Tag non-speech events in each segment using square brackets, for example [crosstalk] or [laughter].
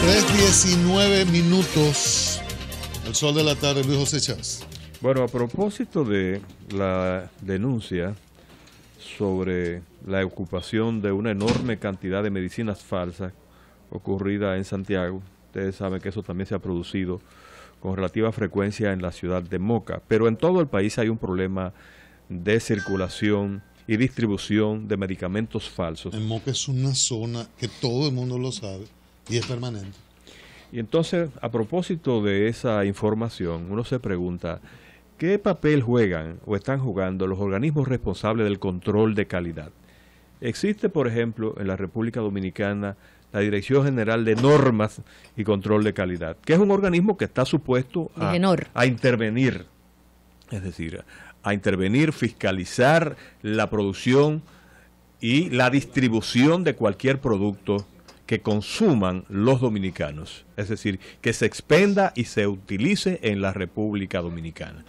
3.19 minutos. El sol de la tarde, Luis José Chávez. Bueno, a propósito de la denuncia sobre la ocupación de una enorme cantidad de medicinas falsas ocurrida en Santiago, ustedes saben que eso también se ha producido con relativa frecuencia en la ciudad de Moca, pero en todo el país hay un problema de circulación y distribución de medicamentos falsos. En Moca es una zona que todo el mundo lo sabe, y es permanente. Y entonces, a propósito de esa información, uno se pregunta, ¿qué papel juegan o están jugando los organismos responsables del control de calidad? Existe, por ejemplo, en la República Dominicana la Dirección General de Normas y Control de Calidad, que es un organismo que está supuesto a, intervenir, es decir, a intervenir, fiscalizar la producción y la distribución de cualquier producto que consuman los dominicanos, es decir, que se expenda y se utilice en la República Dominicana.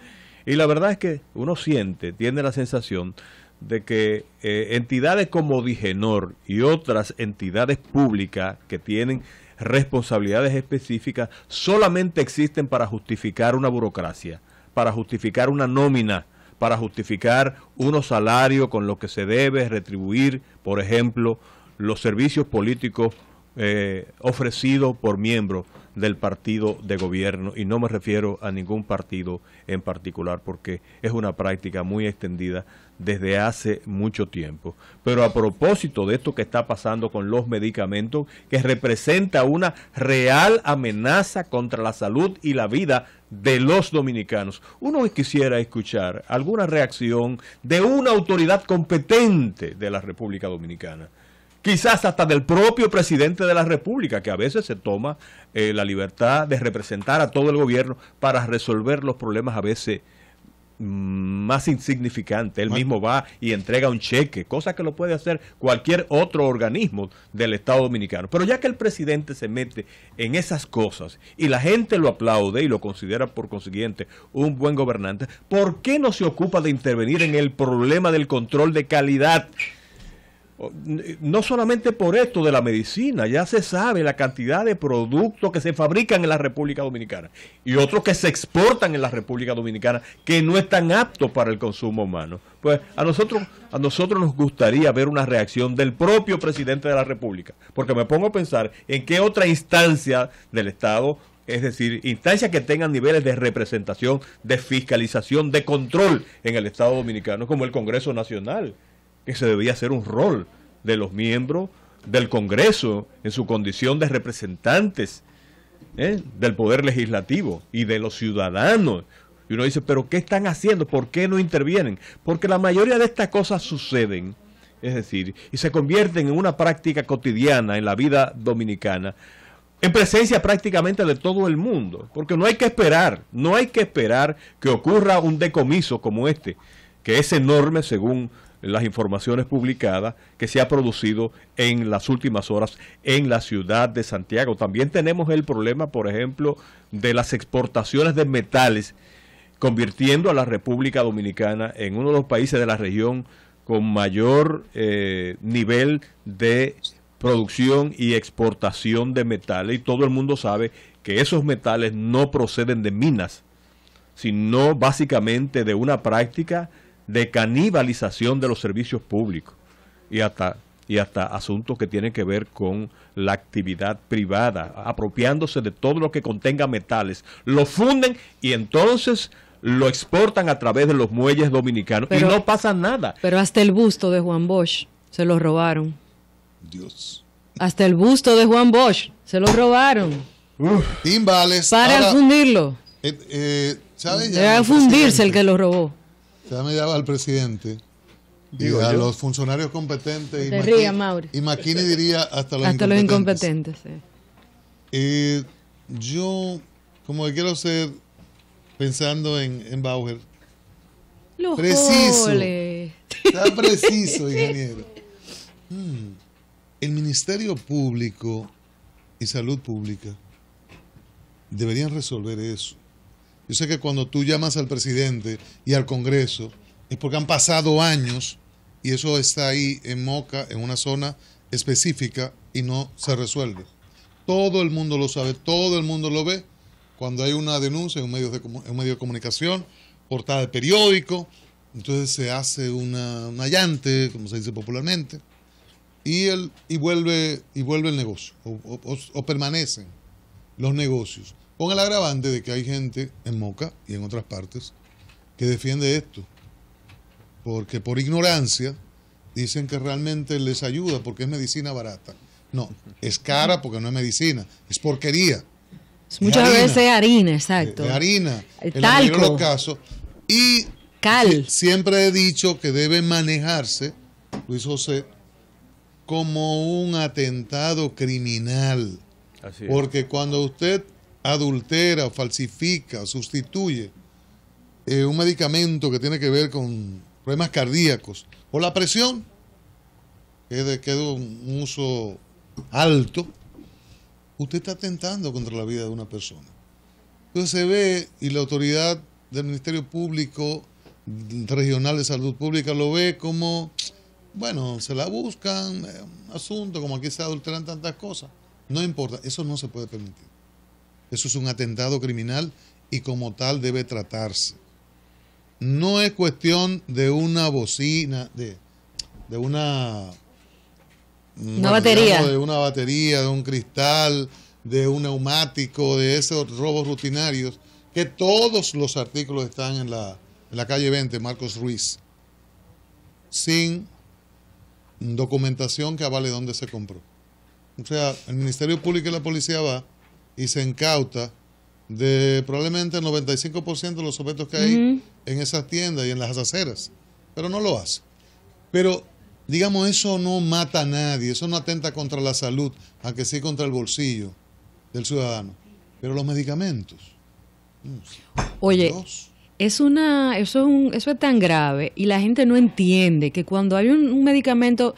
Y la verdad es que uno siente, tiene la sensación de que eh, entidades como Digenor y otras entidades públicas que tienen responsabilidades específicas solamente existen para justificar una burocracia, para justificar una nómina, para justificar unos salarios con los que se debe retribuir, por ejemplo, los servicios políticos eh, ofrecido por miembros del partido de gobierno y no me refiero a ningún partido en particular porque es una práctica muy extendida desde hace mucho tiempo. Pero a propósito de esto que está pasando con los medicamentos, que representa una real amenaza contra la salud y la vida de los dominicanos, uno quisiera escuchar alguna reacción de una autoridad competente de la República Dominicana quizás hasta del propio presidente de la República, que a veces se toma eh, la libertad de representar a todo el gobierno para resolver los problemas a veces mm, más insignificantes. Él mismo va y entrega un cheque, cosa que lo puede hacer cualquier otro organismo del Estado dominicano. Pero ya que el presidente se mete en esas cosas y la gente lo aplaude y lo considera por consiguiente un buen gobernante, ¿por qué no se ocupa de intervenir en el problema del control de calidad no solamente por esto de la medicina, ya se sabe la cantidad de productos que se fabrican en la República Dominicana y otros que se exportan en la República Dominicana que no están aptos para el consumo humano. Pues a nosotros, a nosotros nos gustaría ver una reacción del propio presidente de la República, porque me pongo a pensar en qué otra instancia del Estado, es decir, instancias que tengan niveles de representación, de fiscalización, de control en el Estado dominicano, como el Congreso Nacional que se debía hacer un rol de los miembros del Congreso en su condición de representantes ¿eh? del Poder Legislativo y de los ciudadanos. Y uno dice, pero ¿qué están haciendo? ¿Por qué no intervienen? Porque la mayoría de estas cosas suceden, es decir, y se convierten en una práctica cotidiana en la vida dominicana, en presencia prácticamente de todo el mundo, porque no hay que esperar, no hay que esperar que ocurra un decomiso como este, que es enorme según las informaciones publicadas que se ha producido en las últimas horas en la ciudad de Santiago. También tenemos el problema, por ejemplo, de las exportaciones de metales, convirtiendo a la República Dominicana en uno de los países de la región con mayor eh, nivel de producción y exportación de metales. Y todo el mundo sabe que esos metales no proceden de minas, sino básicamente de una práctica de canibalización de los servicios públicos y hasta, y hasta asuntos que tienen que ver con la actividad privada, apropiándose de todo lo que contenga metales, lo funden y entonces lo exportan a través de los muelles dominicanos y no pasa nada. Pero hasta el busto de Juan Bosch se lo robaron. Dios. Hasta el busto de Juan Bosch se lo robaron. Timbales. Para fundirlo. para eh, eh, fundirse el que lo robó. Se me daba al presidente. y a los funcionarios competentes. y ría, diría hasta los incompetentes. Eh, yo, como que quiero ser, pensando en, Bauer. Los preciso. Está preciso, [laughs] ingeniero. Mm. El Ministerio Público y Salud Pública deberían resolver eso. Yo sé que cuando tú llamas al presidente y al Congreso es porque han pasado años y eso está ahí en Moca, en una zona específica y no se resuelve. Todo el mundo lo sabe, todo el mundo lo ve. Cuando hay una denuncia en un medio de, comunicación, portada de periódico, entonces se hace una, una llante, como se dice popularmente, y, el, y, vuelve, y vuelve el negocio, o permanecen los negocios. Con el agravante de que hay gente en Moca y en otras partes que defiende esto. Porque por ignorancia dicen que realmente les ayuda porque es medicina barata. No, es cara porque no es medicina, es porquería. Muchas es harina, veces harina, exacto. Eh, harina, el eh, en talco. Y Cal. siempre he dicho que debe manejarse, Luis José, como un atentado criminal. Así porque cuando usted adultera, falsifica, sustituye eh, un medicamento que tiene que ver con problemas cardíacos o la presión, que es de, un uso alto, usted está atentando contra la vida de una persona. Entonces se ve y la autoridad del Ministerio Público Regional de Salud Pública lo ve como, bueno, se la buscan, eh, asunto, como aquí se adulteran tantas cosas. No importa, eso no se puede permitir. Eso es un atentado criminal y como tal debe tratarse. No es cuestión de una bocina, de, una... batería. de una batería, de un cristal, de un neumático, de esos robos rutinarios, que todos los artículos están en la, en la calle 20, Marcos Ruiz, sin documentación que avale dónde se compró. O sea, el Ministerio Público y la policía va y se incauta de probablemente el 95% de los objetos que hay en esas tiendas y en las aceras, pero no lo hace. Pero digamos, eso no mata a nadie, eso no atenta contra la salud, aunque sí contra el bolsillo del ciudadano. Pero los medicamentos. Mm. Oye, es una, eso, es eso es tan grave y la gente no entiende que cuando hay un medicamento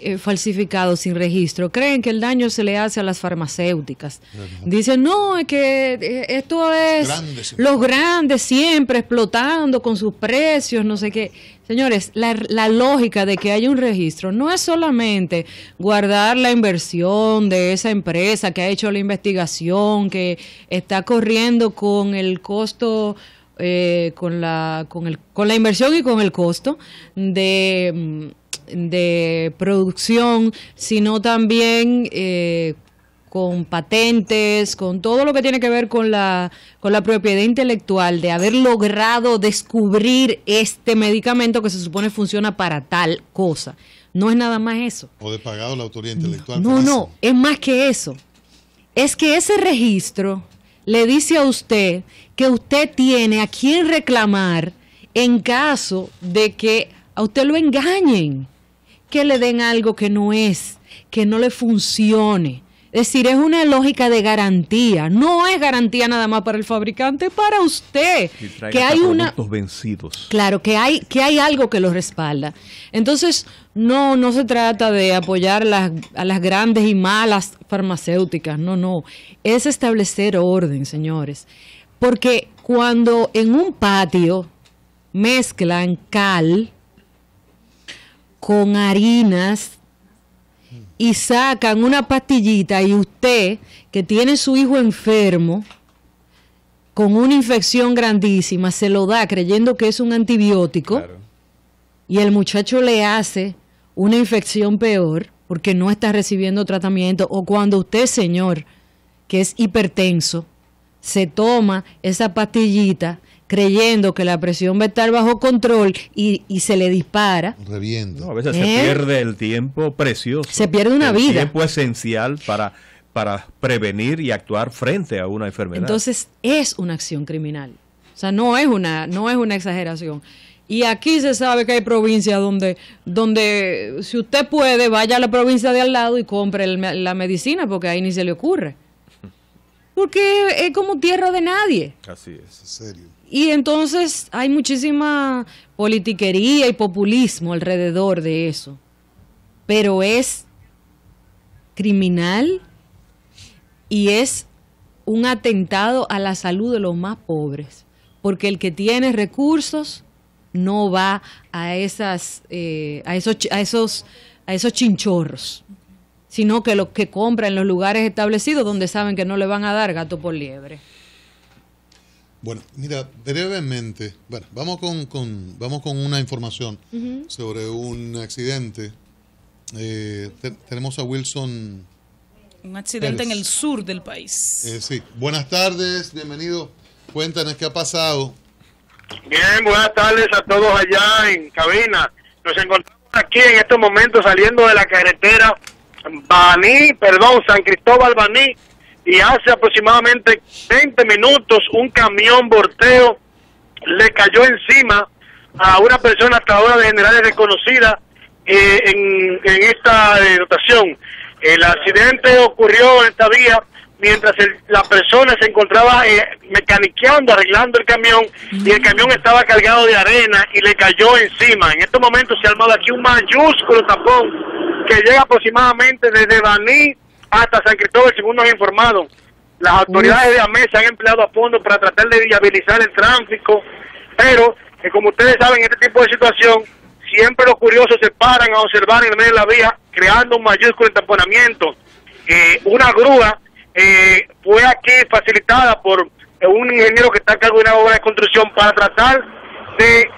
eh, falsificados sin registro, creen que el daño se le hace a las farmacéuticas. Dicen, no, es que eh, esto es los grandes siempre explotando con sus precios, no sé qué. Señores, la, lógica de que haya un registro no es solamente guardar la inversión de esa empresa que ha hecho la investigación, que está corriendo con el costo, eh, con, la, con, el, con la inversión y con el costo de mm, de producción, sino también eh, con patentes, con todo lo que tiene que ver con la, con la propiedad intelectual, de haber logrado descubrir este medicamento que se supone funciona para tal cosa. No es nada más eso. O de pagado la autoría intelectual. No, no, no, es más que eso. Es que ese registro le dice a usted que usted tiene a quién reclamar en caso de que a usted lo engañen que le den algo que no es, que no le funcione. Es decir, es una lógica de garantía. No es garantía nada más para el fabricante, para usted. que hay una vencidos. Claro, que hay que hay algo que los respalda. Entonces, no no se trata de apoyar a las grandes y malas farmacéuticas. No, no. Es establecer orden, señores, porque cuando en un patio mezclan cal con harinas y sacan una pastillita y usted que tiene su hijo enfermo con una infección grandísima se lo da creyendo que es un antibiótico y el muchacho le hace una infección peor porque no está recibiendo tratamiento o cuando usted señor que es hipertenso se toma esa pastillita creyendo que la presión va a estar bajo control y, y se le dispara. Reviendo. a veces se ¿Eh? pierde el tiempo precioso. Se pierde una el vida. Tiempo esencial para, para prevenir y actuar frente a una enfermedad. Entonces es una acción criminal. O sea, no es una, no es una exageración. Y aquí se sabe que hay provincias donde, donde si usted puede, vaya a la provincia de al lado y compre la medicina, porque ahí ni se le ocurre. Porque es como tierra de nadie. Así es, en serio. Y entonces hay muchísima politiquería y populismo alrededor de eso. Pero es criminal y es un atentado a la salud de los más pobres. Porque el que tiene recursos no va a, esas, eh, a, esos, a, esos, chinchorros, sino que los que compra en los lugares establecidos donde saben que no le van a dar gato por liebre. Bueno, mira, brevemente, bueno, vamos con, con vamos con una información sobre un accidente. Eh, tenemos a Wilson. Un accidente en el sur del país. Eh, sí, buenas tardes, bienvenido. Cuéntanos qué ha pasado. Bien, buenas tardes a todos allá en cabina. Nos encontramos aquí en estos momentos saliendo de la carretera Baní, perdón, San Cristóbal Baní, y hace aproximadamente 20 minutos un camión volteo le cayó encima a una persona hasta ahora de generales desconocida eh, en, en, esta eh, dotación. El accidente ocurrió en esta vía mientras la persona se encontraba eh, mecaniqueando, arreglando el camión y el camión estaba cargado de arena y le cayó encima. En estos momentos se ha armado aquí un mayúsculo tapón que llega aproximadamente desde Baní hasta San Cristóbal, según nos informado. Las autoridades de AMES se han empleado a fondo para tratar de viabilizar el tráfico, pero eh, como ustedes saben, en este tipo de situación, siempre los curiosos se paran a observar en el medio de la vía, creando un mayúsculo estamponamiento Eh, una grúa eh, fue aquí facilitada por un ingeniero que está a cargo de una obra de construcción para tratar de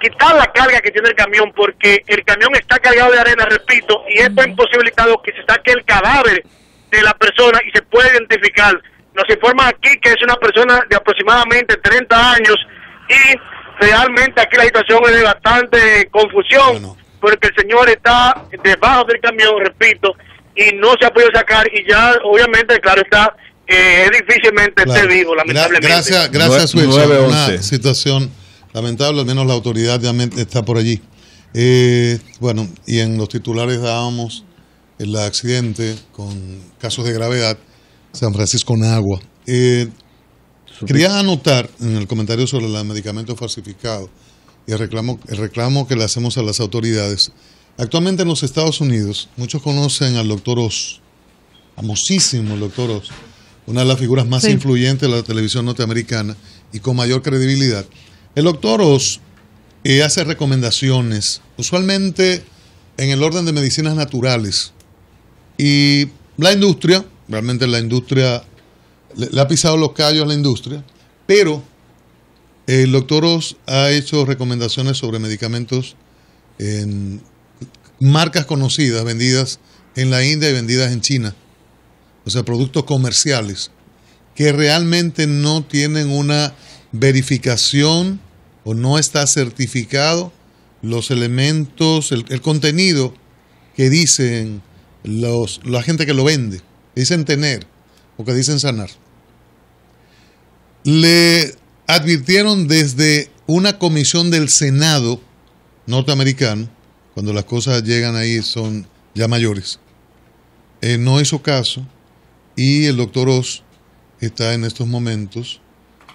quitar la carga que tiene el camión porque el camión está cargado de arena, repito, y esto ha imposibilitado que se saque el cadáver de la persona y se pueda identificar. Nos informa aquí que es una persona de aproximadamente 30 años y realmente aquí la situación es de bastante confusión porque el señor está debajo del camión, repito, y no se ha podido sacar y ya obviamente, claro, está eh, difícilmente claro. vivo, lamentablemente. Gracias, gracias, Una situación Lamentable, al menos la autoridad ya está por allí. Eh, bueno, y en los titulares dábamos el accidente con casos de gravedad, San Francisco Nagua. Eh, quería anotar en el comentario sobre el medicamento falsificado y el reclamo, el reclamo que le hacemos a las autoridades. Actualmente en los Estados Unidos, muchos conocen al doctor Oz, famosísimo el doctor Oz, una de las figuras más influyentes de la televisión norteamericana y con mayor credibilidad. El doctor Oz eh, hace recomendaciones, usualmente en el orden de medicinas naturales. Y la industria, realmente la industria, le, ha pisado los callos a la industria, pero el doctor Oz ha hecho recomendaciones sobre medicamentos en marcas conocidas, vendidas en la India y vendidas en China. O sea, productos comerciales que realmente no tienen una verificación o no está certificado los elementos, el, contenido que dicen los, la gente que lo vende, que dicen tener o que dicen sanar. Le advirtieron desde una comisión del Senado norteamericano, cuando las cosas llegan ahí son ya mayores, eh, no hizo caso y el doctor Oz está en estos momentos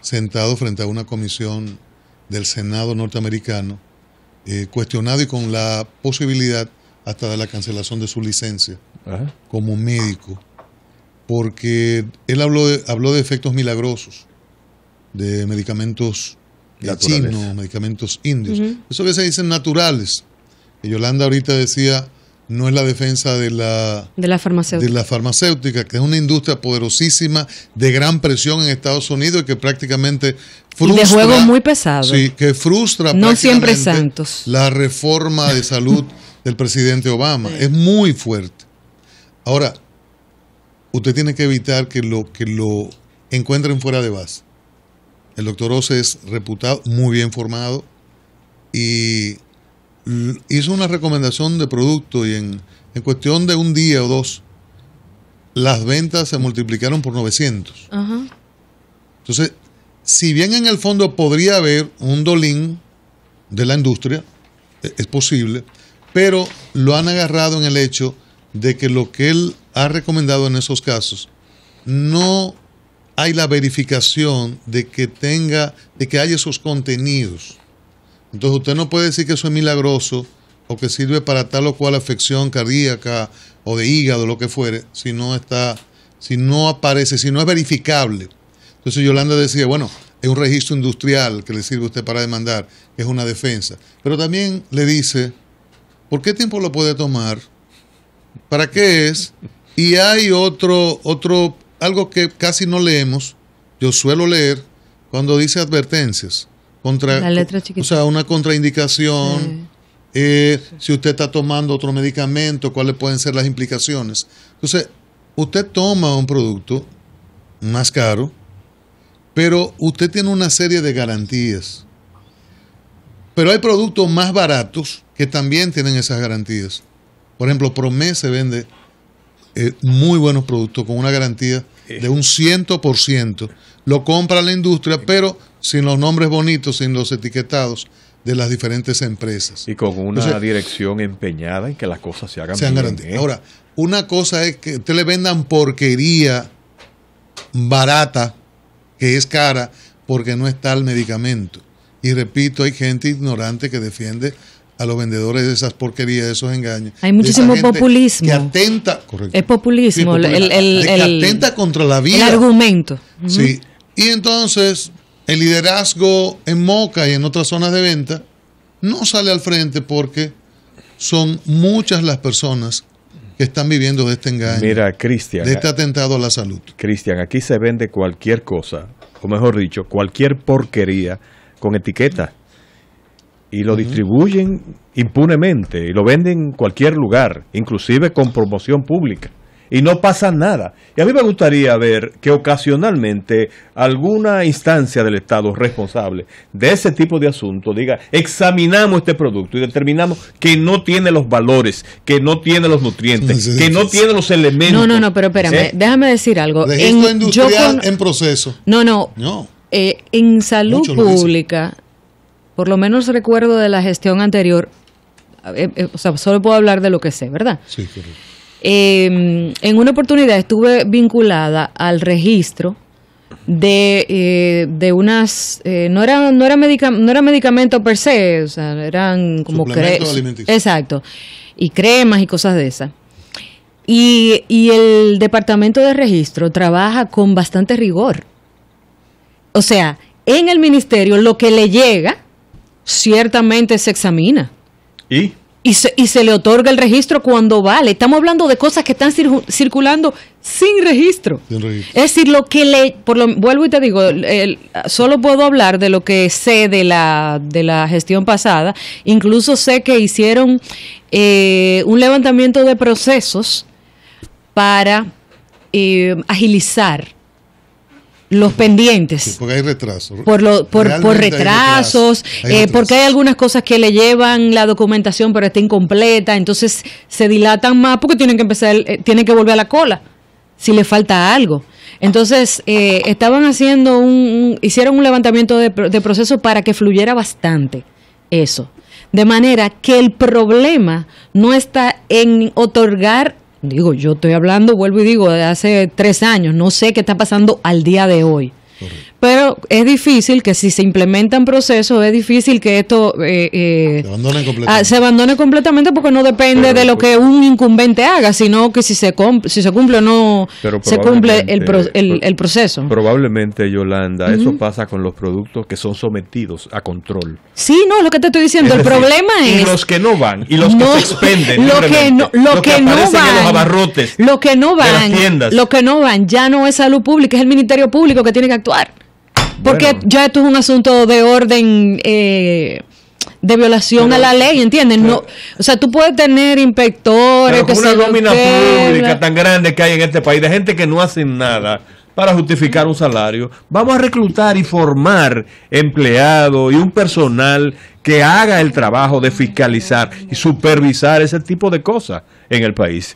sentado frente a una comisión del Senado norteamericano, eh, cuestionado y con la posibilidad hasta de la cancelación de su licencia como médico, porque él habló de, habló de efectos milagrosos, de medicamentos eh, chinos, medicamentos indios, eso que se dicen naturales. Y Yolanda ahorita decía no es la defensa de la, farmacéutica. de la farmacéutica, que es una industria poderosísima, de gran presión en Estados Unidos y que prácticamente frustra. juego muy pesado. Sí, que frustra. No siempre santos. La reforma de salud [laughs] del presidente Obama. Es muy fuerte. Ahora, usted tiene que evitar que lo, que lo encuentren fuera de base. El doctor Ose es reputado, muy bien formado y hizo una recomendación de producto y en, cuestión de un día o dos, las ventas se multiplicaron por 900. Entonces, si bien en el fondo podría haber un dolín de la industria, e, es posible, pero lo han agarrado en el hecho de que lo que él ha recomendado en esos casos no hay la verificación de que tenga, de que haya esos contenidos. Entonces usted no puede decir que eso es milagroso o que sirve para tal o cual afección cardíaca o de hígado, lo que fuere, si no está, si no aparece, si no es verificable. Entonces Yolanda decía, bueno, es un registro industrial que le sirve a usted para demandar, es una defensa. Pero también le dice, ¿por qué tiempo lo puede tomar? ¿Para qué es? Y hay otro, otro, algo que casi no leemos, yo suelo leer, cuando dice advertencias o sea, una contraindicación. Eh, si usted está tomando otro medicamento, cuáles pueden ser las implicaciones. Entonces, usted toma un producto más caro, pero usted tiene una serie de garantías. Pero hay productos más baratos que también tienen esas garantías. Por ejemplo, Promé se vende eh, muy buenos productos con una garantía de un 100%. Lo compra la industria, pero sin los nombres bonitos, sin los etiquetados de las diferentes empresas. Y con una dirección empeñada en que las cosas se hagan bien, ¿eh? Ahora, una cosa es que te le vendan porquería barata, que es cara, porque no está el medicamento. Y repito, hay gente ignorante que defiende a los vendedores de esas porquerías, de esos engaños. Hay muchísimo populismo. Que atenta, Es populismo, el, atenta contra la vida. El argumento. Sí. Y entonces, el liderazgo en Moca y en otras zonas de venta no sale al frente porque son muchas las personas que están viviendo de este engaño. Mira, Cristian. De este atentado a la salud. Cristian, aquí se vende cualquier cosa, o mejor dicho, cualquier porquería con etiqueta y lo distribuyen impunemente y lo venden en cualquier lugar, inclusive con promoción pública. Y no pasa nada. Y a mí me gustaría ver que ocasionalmente alguna instancia del Estado responsable de ese tipo de asunto diga, examinamos este producto y determinamos que no tiene los valores, que no tiene los nutrientes, que no tiene los elementos. No, no, no, pero espérame, ¿Eh? déjame decir algo. En, en proceso. No, no. No. Eh, en salud pública por lo menos recuerdo de la gestión anterior, eh, o sea, solo puedo hablar de lo que sé, ¿verdad? Sí, claro. Em, en una oportunidad estuve vinculada al registro de, eh, de unas eh, no era no era no era medicamento per se o sea eran como exacto y cremas y cosas de esas y el departamento de registro trabaja con bastante rigor o sea en el ministerio lo que le llega ciertamente se examina. ¿Y? Y se, y se, le otorga el registro cuando vale. Estamos hablando de cosas que están circulando sin registro. Es decir, lo que le, por lo, vuelvo y te digo, solo puedo hablar de lo que sé de la, de la gestión pasada. Incluso sé que hicieron eh, un levantamiento de procesos para eh, agilizar los pendientes. porque hay retrasos. Por, por, eh, retrasos, porque hay algunas cosas que le llevan la documentación pero está incompleta, entonces se dilatan más porque tienen que empezar, eh, tienen que volver a la cola si le falta algo. Entonces, eh, estaban haciendo un, hicieron un levantamiento de, de proceso para que fluyera bastante eso. De manera que el problema no está en otorgar digo, yo estoy hablando, vuelvo y digo, de hace tres años, no sé qué está pasando al día de hoy. Pero es difícil que si se implementan procesos, es difícil que esto eh, eh, ah, se, abandone completamente porque no depende de lo pues que un incumbente haga, sino que si se, si se cumple o no se cumple eh, el, proceso. Probablemente, Yolanda, eso pasa con los productos que son sometidos a control. Sí, no, lo que te estoy diciendo, el problema es... Y los que no van, y los que se expenden. Lo que no, van... los abarrotes lo que no van... Lo que no van ya no es salud pública, es el Ministerio Público que tiene que actuar. Porque ya esto es un asunto de orden. Eh, de violación a la ley, ¿entiendes? no, o sea, tú puedes tener inspectores. Pero una nómina pública tan grande que hay en este país, de gente que no hacen nada para justificar un salario. Vamos a reclutar y formar empleados y un personal que haga el trabajo de fiscalizar y supervisar ese tipo de cosas en el país.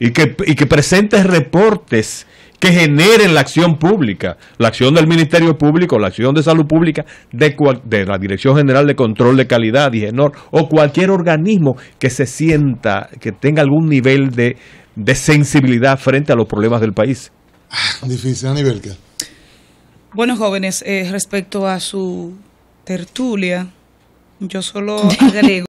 Y que, y que presente reportes que generen la acción pública, la acción del Ministerio Público, la acción de Salud Pública, de, de la Dirección General de Control de Calidad, DIGENOR, o cualquier organismo que se sienta, que tenga algún nivel de, sensibilidad frente a los problemas del país. Ah, difícil, nivel Bueno, jóvenes, eh, respecto a su tertulia, yo solo [laughs] agrego.